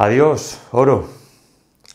Adiós, oro.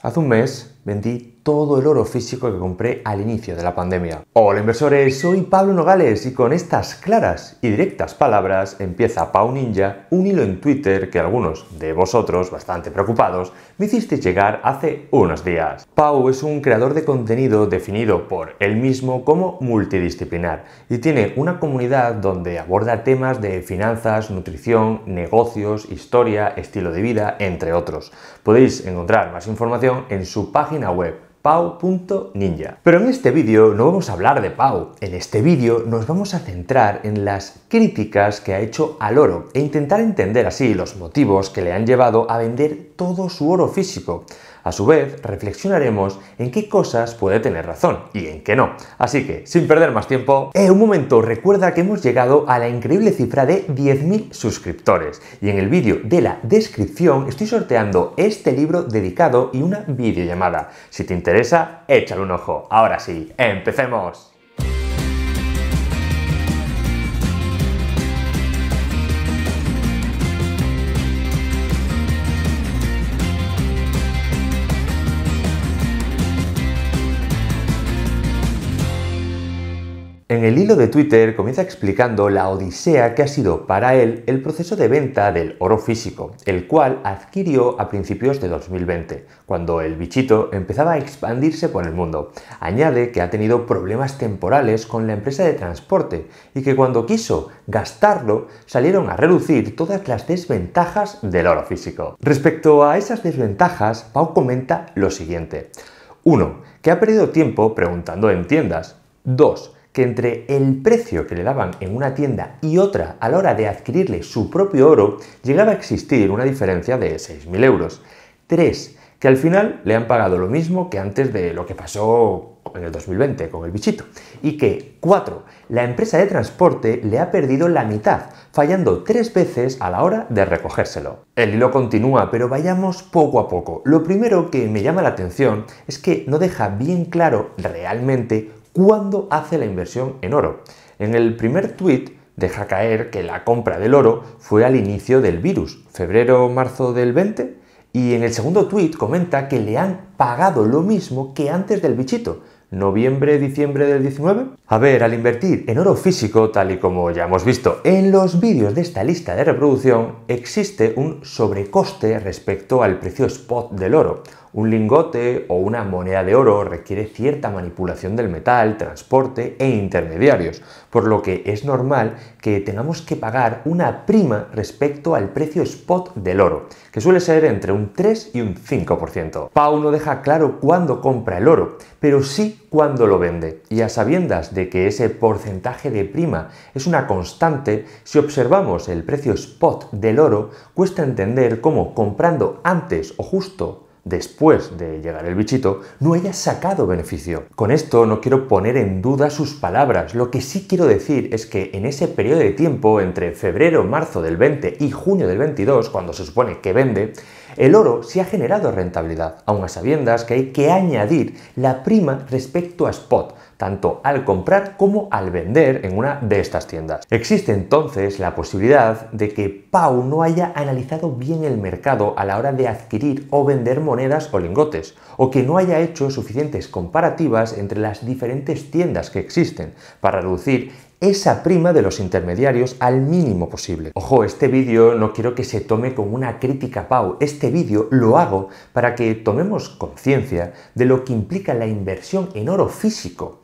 Hace un mes vendí todo el oro físico que compré al inicio de la pandemia. Hola inversores, soy Pablo Nogales y con estas claras y directas palabras empieza Pau Ninja un hilo en Twitter que algunos de vosotros, bastante preocupados, me hicisteis llegar hace unos días. Pau es un creador de contenido definido por él mismo como multidisciplinar y tiene una comunidad donde aborda temas de finanzas, nutrición, negocios, historia, estilo de vida, entre otros. Podéis encontrar más información en su página página web pau.ninja. Pero en este vídeo no vamos a hablar de Pau, en este vídeo nos vamos a centrar en las críticas que ha hecho al oro e intentar entender así los motivos que le han llevado a vender todo su oro físico. A su vez, reflexionaremos en qué cosas puede tener razón y en qué no. Así que, sin perder más tiempo, eh, un momento, recuerda que hemos llegado a la increíble cifra de 10.000 suscriptores y en el vídeo de la descripción estoy sorteando este libro dedicado y una videollamada. Si te interesa, échale un ojo. Ahora sí, empecemos. En el hilo de Twitter comienza explicando la odisea que ha sido para él el proceso de venta del oro físico, el cual adquirió a principios de 2020, cuando el bichito empezaba a expandirse por el mundo. Añade que ha tenido problemas temporales con la empresa de transporte y que cuando quiso gastarlo salieron a reducir todas las desventajas del oro físico. Respecto a esas desventajas, Pau comenta lo siguiente. 1. Que ha perdido tiempo preguntando en tiendas. 2 que entre el precio que le daban en una tienda y otra a la hora de adquirirle su propio oro, llegaba a existir una diferencia de 6.000 euros. 3. Que al final le han pagado lo mismo que antes de lo que pasó en el 2020 con el bichito. Y que 4. La empresa de transporte le ha perdido la mitad, fallando tres veces a la hora de recogérselo. El hilo continúa, pero vayamos poco a poco. Lo primero que me llama la atención es que no deja bien claro realmente ¿Cuándo hace la inversión en oro? En el primer tuit deja caer que la compra del oro fue al inicio del virus, febrero-marzo del 20, y en el segundo tuit comenta que le han pagado lo mismo que antes del bichito, noviembre-diciembre del 19? A ver, al invertir en oro físico, tal y como ya hemos visto en los vídeos de esta lista de reproducción, existe un sobrecoste respecto al precio spot del oro. Un lingote o una moneda de oro requiere cierta manipulación del metal, transporte e intermediarios, por lo que es normal que tengamos que pagar una prima respecto al precio spot del oro, que suele ser entre un 3 y un 5%. Pau no deja claro cuándo compra el oro, pero sí cuando lo vende. Y a sabiendas de que ese porcentaje de prima es una constante, si observamos el precio spot del oro, cuesta entender cómo comprando antes o justo después de llegar el bichito, no haya sacado beneficio. Con esto no quiero poner en duda sus palabras, lo que sí quiero decir es que en ese periodo de tiempo entre febrero-marzo del 20 y junio del 22, cuando se supone que vende, el oro se ha generado rentabilidad, aun a sabiendas que hay que añadir la prima respecto a spot, tanto al comprar como al vender en una de estas tiendas. Existe entonces la posibilidad de que Pau no haya analizado bien el mercado a la hora de adquirir o vender monedas o lingotes, o que no haya hecho suficientes comparativas entre las diferentes tiendas que existen para reducir esa prima de los intermediarios al mínimo posible. Ojo, este vídeo no quiero que se tome como una crítica Pau, este vídeo lo hago para que tomemos conciencia de lo que implica la inversión en oro físico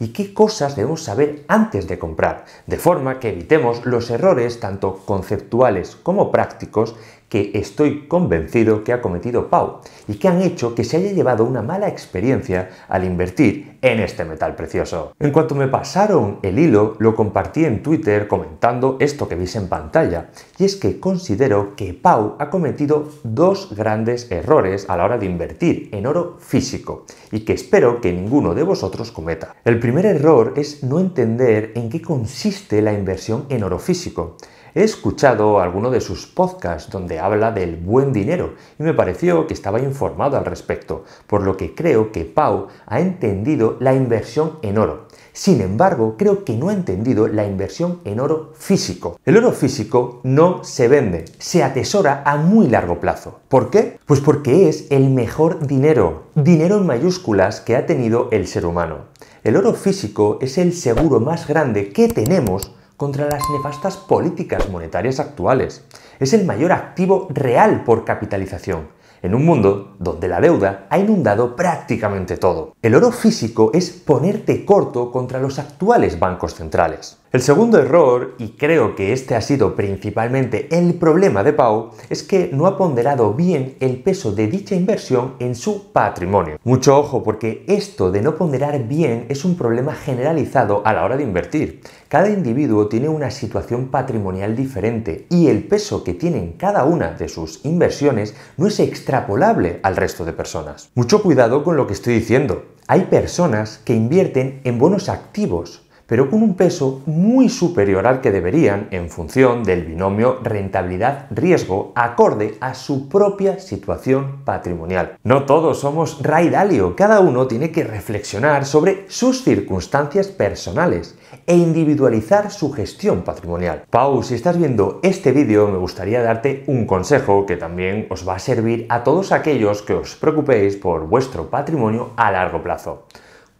y qué cosas debemos saber antes de comprar, de forma que evitemos los errores tanto conceptuales como prácticos que estoy convencido que ha cometido Pau y que han hecho que se haya llevado una mala experiencia al invertir en este metal precioso. En cuanto me pasaron el hilo, lo compartí en Twitter comentando esto que veis en pantalla, y es que considero que Pau ha cometido dos grandes errores a la hora de invertir en oro físico y que espero que ninguno de vosotros cometa. El primer error es no entender en qué consiste la inversión en oro físico. He escuchado alguno de sus podcasts donde habla del buen dinero y me pareció que estaba informado al respecto, por lo que creo que Pau ha entendido la inversión en oro. Sin embargo, creo que no ha entendido la inversión en oro físico. El oro físico no se vende, se atesora a muy largo plazo. ¿Por qué? Pues porque es el mejor dinero, dinero en mayúsculas que ha tenido el ser humano. El oro físico es el seguro más grande que tenemos contra las nefastas políticas monetarias actuales. Es el mayor activo real por capitalización, en un mundo donde la deuda ha inundado prácticamente todo. El oro físico es ponerte corto contra los actuales bancos centrales. El segundo error, y creo que este ha sido principalmente el problema de Pau, es que no ha ponderado bien el peso de dicha inversión en su patrimonio. Mucho ojo porque esto de no ponderar bien es un problema generalizado a la hora de invertir. Cada individuo tiene una situación patrimonial diferente y el peso que tienen cada una de sus inversiones no es extrapolable al resto de personas. Mucho cuidado con lo que estoy diciendo. Hay personas que invierten en bonos activos pero con un peso muy superior al que deberían en función del binomio rentabilidad-riesgo acorde a su propia situación patrimonial. No todos somos raidalio, cada uno tiene que reflexionar sobre sus circunstancias personales e individualizar su gestión patrimonial. Pau, si estás viendo este vídeo me gustaría darte un consejo que también os va a servir a todos aquellos que os preocupéis por vuestro patrimonio a largo plazo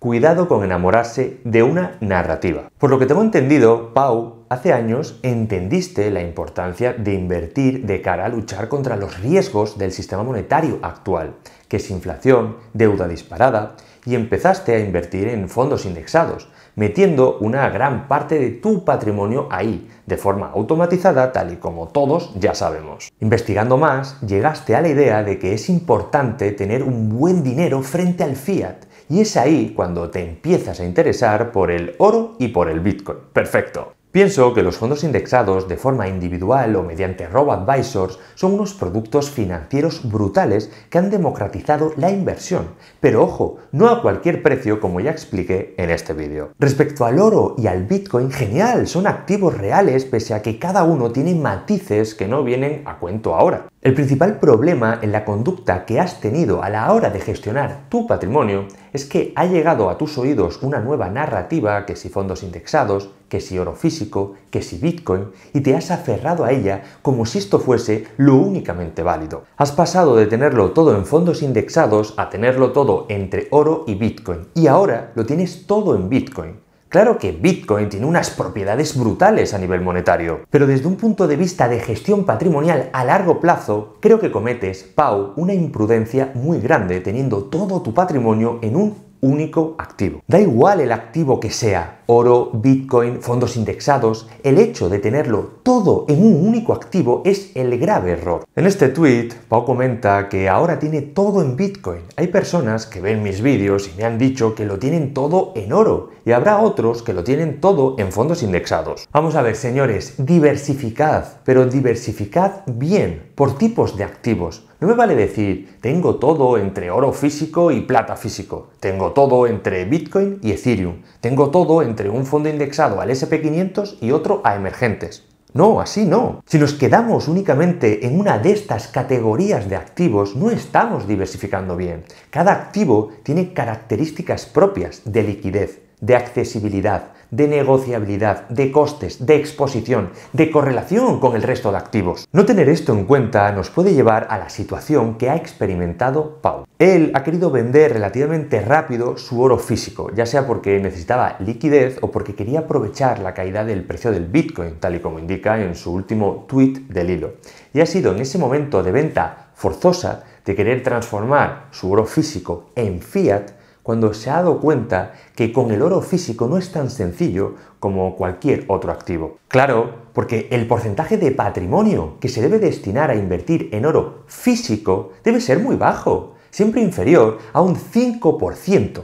cuidado con enamorarse de una narrativa. Por lo que tengo entendido, Pau, hace años entendiste la importancia de invertir de cara a luchar contra los riesgos del sistema monetario actual, que es inflación, deuda disparada, y empezaste a invertir en fondos indexados, metiendo una gran parte de tu patrimonio ahí, de forma automatizada, tal y como todos ya sabemos. Investigando más, llegaste a la idea de que es importante tener un buen dinero frente al fiat, y es ahí cuando te empiezas a interesar por el oro y por el Bitcoin. Perfecto. Pienso que los fondos indexados de forma individual o mediante robo-advisors son unos productos financieros brutales que han democratizado la inversión, pero ojo, no a cualquier precio como ya expliqué en este vídeo. Respecto al oro y al Bitcoin, genial, son activos reales pese a que cada uno tiene matices que no vienen a cuento ahora. El principal problema en la conducta que has tenido a la hora de gestionar tu patrimonio es que ha llegado a tus oídos una nueva narrativa que si fondos indexados, que si oro físico, que si Bitcoin, y te has aferrado a ella como si esto fuese lo únicamente válido. Has pasado de tenerlo todo en fondos indexados a tenerlo todo entre oro y Bitcoin, y ahora lo tienes todo en Bitcoin. Claro que Bitcoin tiene unas propiedades brutales a nivel monetario, pero desde un punto de vista de gestión patrimonial a largo plazo, creo que cometes, Pau, una imprudencia muy grande teniendo todo tu patrimonio en un único activo. Da igual el activo que sea, oro, bitcoin, fondos indexados, el hecho de tenerlo todo en un único activo es el grave error. En este tweet, Pau comenta que ahora tiene todo en bitcoin. Hay personas que ven mis vídeos y me han dicho que lo tienen todo en oro y habrá otros que lo tienen todo en fondos indexados. Vamos a ver, señores, diversificad, pero diversificad bien por tipos de activos no me vale decir, tengo todo entre oro físico y plata físico, tengo todo entre Bitcoin y Ethereum, tengo todo entre un fondo indexado al SP500 y otro a emergentes. No, así no. Si nos quedamos únicamente en una de estas categorías de activos, no estamos diversificando bien. Cada activo tiene características propias de liquidez, de accesibilidad, de negociabilidad, de costes, de exposición, de correlación con el resto de activos. No tener esto en cuenta nos puede llevar a la situación que ha experimentado Pau. Él ha querido vender relativamente rápido su oro físico, ya sea porque necesitaba liquidez o porque quería aprovechar la caída del precio del Bitcoin, tal y como indica en su último tweet del hilo. Y ha sido en ese momento de venta forzosa de querer transformar su oro físico en fiat cuando se ha dado cuenta que con el oro físico no es tan sencillo como cualquier otro activo. Claro, porque el porcentaje de patrimonio que se debe destinar a invertir en oro físico debe ser muy bajo, siempre inferior a un 5%,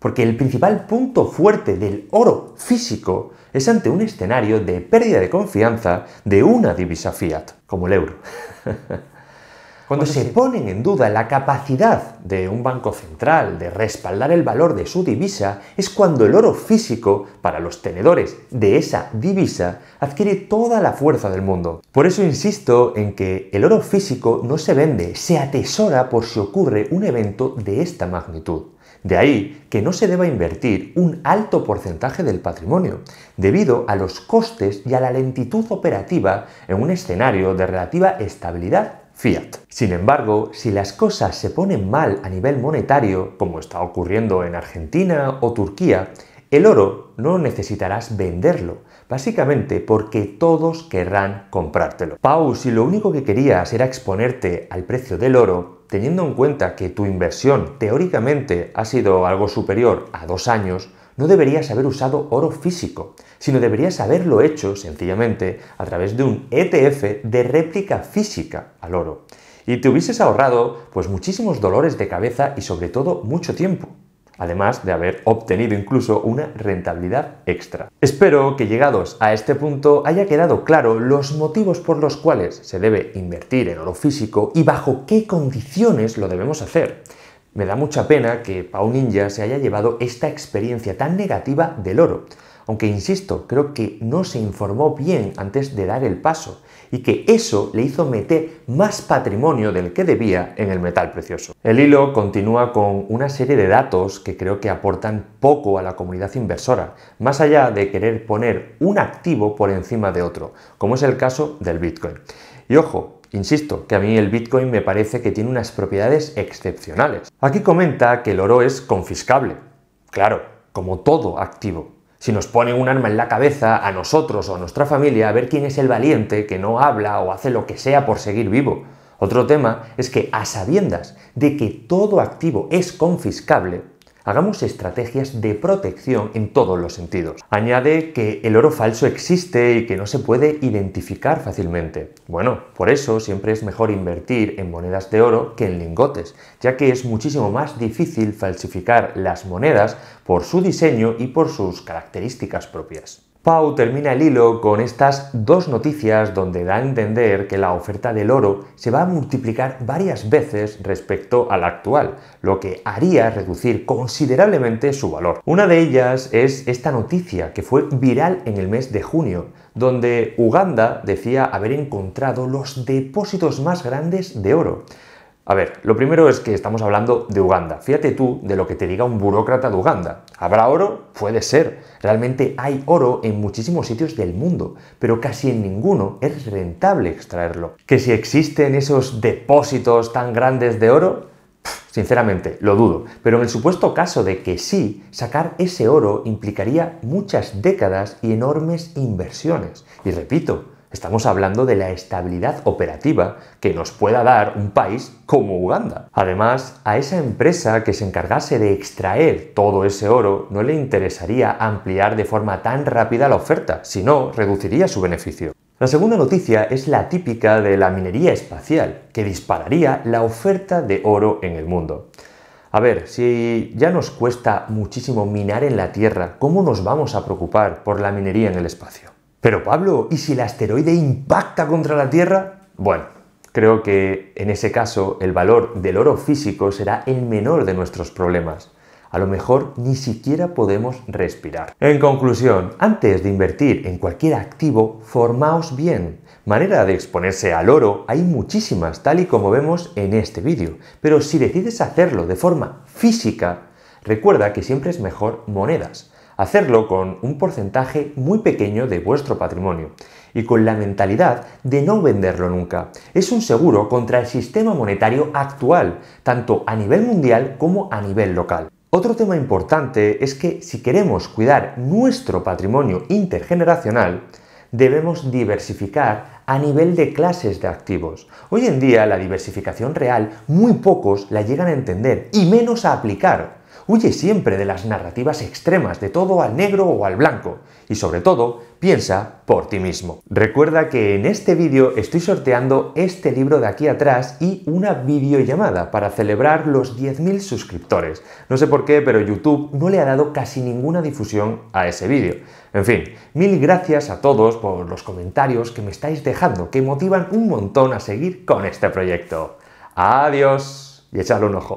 porque el principal punto fuerte del oro físico es ante un escenario de pérdida de confianza de una divisa fiat, como el euro. Cuando, se ponen en duda la capacidad de un banco central de respaldar el valor de su divisa, es cuando el oro físico, para los tenedores de esa divisa, adquiere toda la fuerza del mundo. Por eso insisto en que el oro físico no se vende, se atesora por si ocurre un evento de esta magnitud. De ahí que no se deba invertir un alto porcentaje del patrimonio, debido a los costes y a la lentitud operativa en un escenario de relativa estabilidad fiat. Sin embargo, si las cosas se ponen mal a nivel monetario, como está ocurriendo en Argentina o Turquía, el oro no necesitarás venderlo, básicamente porque todos querrán comprártelo. Pau, si lo único que querías era exponerte al precio del oro, teniendo en cuenta que tu inversión teóricamente ha sido algo superior a dos años, no deberías haber usado oro físico, sino deberías haberlo hecho sencillamente a través de un ETF de réplica física al oro. Y te hubieses ahorrado pues muchísimos dolores de cabeza y sobre todo mucho tiempo además de haber obtenido incluso una rentabilidad extra. Espero que llegados a este punto haya quedado claro los motivos por los cuales se debe invertir en oro físico y bajo qué condiciones lo debemos hacer. Me da mucha pena que Pau Ninja se haya llevado esta experiencia tan negativa del oro, aunque insisto, creo que no se informó bien antes de dar el paso y que eso le hizo meter más patrimonio del que debía en el metal precioso. El hilo continúa con una serie de datos que creo que aportan poco a la comunidad inversora, más allá de querer poner un activo por encima de otro, como es el caso del Bitcoin. Y ojo, Insisto, que a mí el Bitcoin me parece que tiene unas propiedades excepcionales. Aquí comenta que el oro es confiscable. Claro, como todo activo. Si nos pone un arma en la cabeza a nosotros o a nuestra familia, a ver quién es el valiente que no habla o hace lo que sea por seguir vivo. Otro tema es que a sabiendas de que todo activo es confiscable, hagamos estrategias de protección en todos los sentidos. Añade que el oro falso existe y que no se puede identificar fácilmente. Bueno, por eso siempre es mejor invertir en monedas de oro que en lingotes, ya que es muchísimo más difícil falsificar las monedas por su diseño y por sus características propias. Pau termina el hilo con estas dos noticias donde da a entender que la oferta del oro se va a multiplicar varias veces respecto a la actual, lo que haría reducir considerablemente su valor. Una de ellas es esta noticia que fue viral en el mes de junio, donde Uganda decía haber encontrado los depósitos más grandes de oro. A ver, lo primero es que estamos hablando de Uganda. Fíjate tú de lo que te diga un burócrata de Uganda. ¿Habrá oro? Puede ser. Realmente hay oro en muchísimos sitios del mundo, pero casi en ninguno es rentable extraerlo. Que si existen esos depósitos tan grandes de oro, Sinceramente, lo dudo, pero en el supuesto caso de que sí, sacar ese oro implicaría muchas décadas y enormes inversiones. Y repito, Estamos hablando de la estabilidad operativa que nos pueda dar un país como Uganda. Además, a esa empresa que se encargase de extraer todo ese oro no le interesaría ampliar de forma tan rápida la oferta, sino reduciría su beneficio. La segunda noticia es la típica de la minería espacial, que dispararía la oferta de oro en el mundo. A ver, si ya nos cuesta muchísimo minar en la Tierra, ¿cómo nos vamos a preocupar por la minería en el espacio? Pero Pablo, ¿y si el asteroide impacta contra la Tierra? Bueno, creo que en ese caso el valor del oro físico será el menor de nuestros problemas. A lo mejor ni siquiera podemos respirar. En conclusión, antes de invertir en cualquier activo, formaos bien. Manera de exponerse al oro hay muchísimas, tal y como vemos en este vídeo. Pero si decides hacerlo de forma física, recuerda que siempre es mejor monedas Hacerlo con un porcentaje muy pequeño de vuestro patrimonio y con la mentalidad de no venderlo nunca. Es un seguro contra el sistema monetario actual, tanto a nivel mundial como a nivel local. Otro tema importante es que si queremos cuidar nuestro patrimonio intergeneracional, debemos diversificar a nivel de clases de activos. Hoy en día la diversificación real muy pocos la llegan a entender y menos a aplicar. Huye siempre de las narrativas extremas, de todo al negro o al blanco. Y sobre todo, piensa por ti mismo. Recuerda que en este vídeo estoy sorteando este libro de aquí atrás y una videollamada para celebrar los 10.000 suscriptores. No sé por qué, pero YouTube no le ha dado casi ninguna difusión a ese vídeo. En fin, mil gracias a todos por los comentarios que me estáis dejando, que motivan un montón a seguir con este proyecto. Adiós y echadle un ojo.